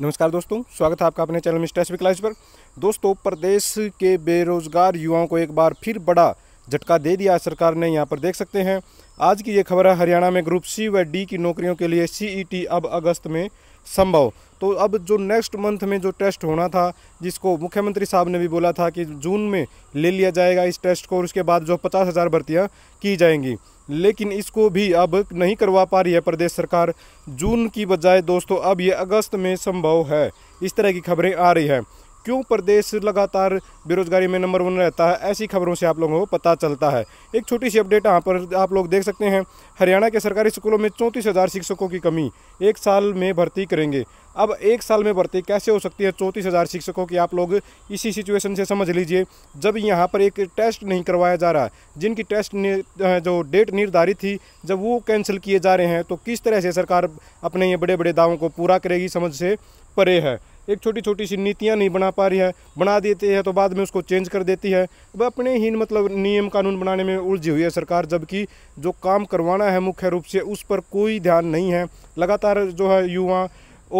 नमस्कार दोस्तों स्वागत है आपका अपने चैनल मिस्टर एस क्लास पर दोस्तों प्रदेश के बेरोजगार युवाओं को एक बार फिर बड़ा झटका दे दिया सरकार ने यहाँ पर देख सकते हैं आज की ये खबर है हरियाणा में ग्रुप सी व डी की नौकरियों के लिए सीईटी e अब अगस्त में संभव तो अब जो नेक्स्ट मंथ में जो टेस्ट होना था जिसको मुख्यमंत्री साहब ने भी बोला था कि जून में ले लिया जाएगा इस टेस्ट को और उसके बाद जो पचास हज़ार भर्तियाँ की जाएंगी लेकिन इसको भी अब नहीं करवा पा रही है प्रदेश सरकार जून की बजाय दोस्तों अब ये अगस्त में संभव है इस तरह की खबरें आ रही हैं क्यों प्रदेश लगातार बेरोजगारी में नंबर वन रहता है ऐसी खबरों से आप लोगों को पता चलता है एक छोटी सी अपडेट यहाँ पर आप लोग देख सकते हैं हरियाणा के सरकारी स्कूलों में चौंतीस हज़ार शिक्षकों की कमी एक साल में भर्ती करेंगे अब एक साल में भर्ती कैसे हो सकती है चौंतीस हज़ार शिक्षकों की आप लोग इसी सिचुएशन से समझ लीजिए जब यहाँ पर एक टेस्ट नहीं करवाया जा रहा जिनकी टेस्ट जो डेट निर्धारित थी जब वो कैंसिल किए जा रहे हैं तो किस तरह से सरकार अपने ये बड़े बड़े दावों को पूरा करेगी समझ से परे है एक छोटी छोटी सी नीतियाँ नहीं बना पा रही है बना देती है तो बाद में उसको चेंज कर देती है वह अपने ही मतलब नियम कानून बनाने में उलझी हुई है सरकार जबकि जो काम करवाना है मुख्य रूप से उस पर कोई ध्यान नहीं है लगातार जो है युवा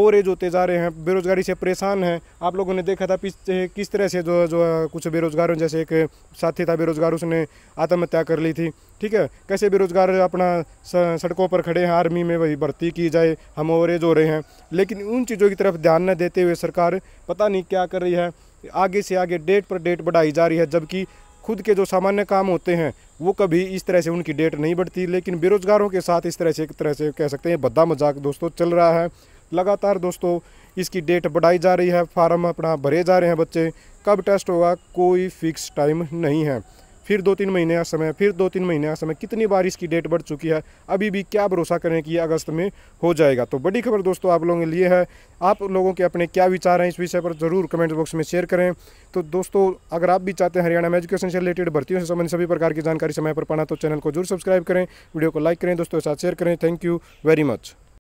ओवर एज होते जा रहे हैं बेरोज़गारी से परेशान हैं आप लोगों ने देखा था किस तरह से जो जो कुछ बेरोज़गारों जैसे एक साथी था बेरोज़गार उसने आत्महत्या कर ली थी ठीक है कैसे बेरोज़गार अपना सड़कों पर खड़े हैं आर्मी में वही भर्ती की जाए हम ओवर एज हो रहे हैं लेकिन उन चीज़ों की तरफ ध्यान न देते हुए सरकार पता नहीं क्या कर रही है आगे से आगे डेट पर डेट बढ़ाई जा रही है जबकि खुद के जो सामान्य काम होते हैं वो कभी इस तरह से उनकी डेट नहीं बढ़ती लेकिन बेरोज़गारों के साथ इस तरह से एक तरह से कह सकते हैं भद्दा मजाक दोस्तों चल रहा है लगातार दोस्तों इसकी डेट बढ़ाई जा रही है फार्म अपना भरे जा रहे हैं बच्चे कब टेस्ट होगा कोई फिक्स टाइम नहीं है फिर दो तीन महीने का समय फिर दो तीन महीने का समय कितनी बार इसकी डेट बढ़ चुकी है अभी भी क्या भरोसा करें कि अगस्त में हो जाएगा तो बड़ी खबर दोस्तों आप लोगों के लिए है आप लोगों के अपने क्या विचार हैं इस विषय पर ज़रूर कमेंट बॉक्स में शेयर करें तो दोस्तों अगर आप भी चाहते हैं हरियाणा में एजुकेशन से रिलेटेड भर्तियों से संबंधित सभी प्रकार की जानकारी समय पर पाना तो चैनल को जरूर सब्सक्राइब करें वीडियो को लाइक करें दोस्तों के साथ शेयर करें थैंक यू वेरी मच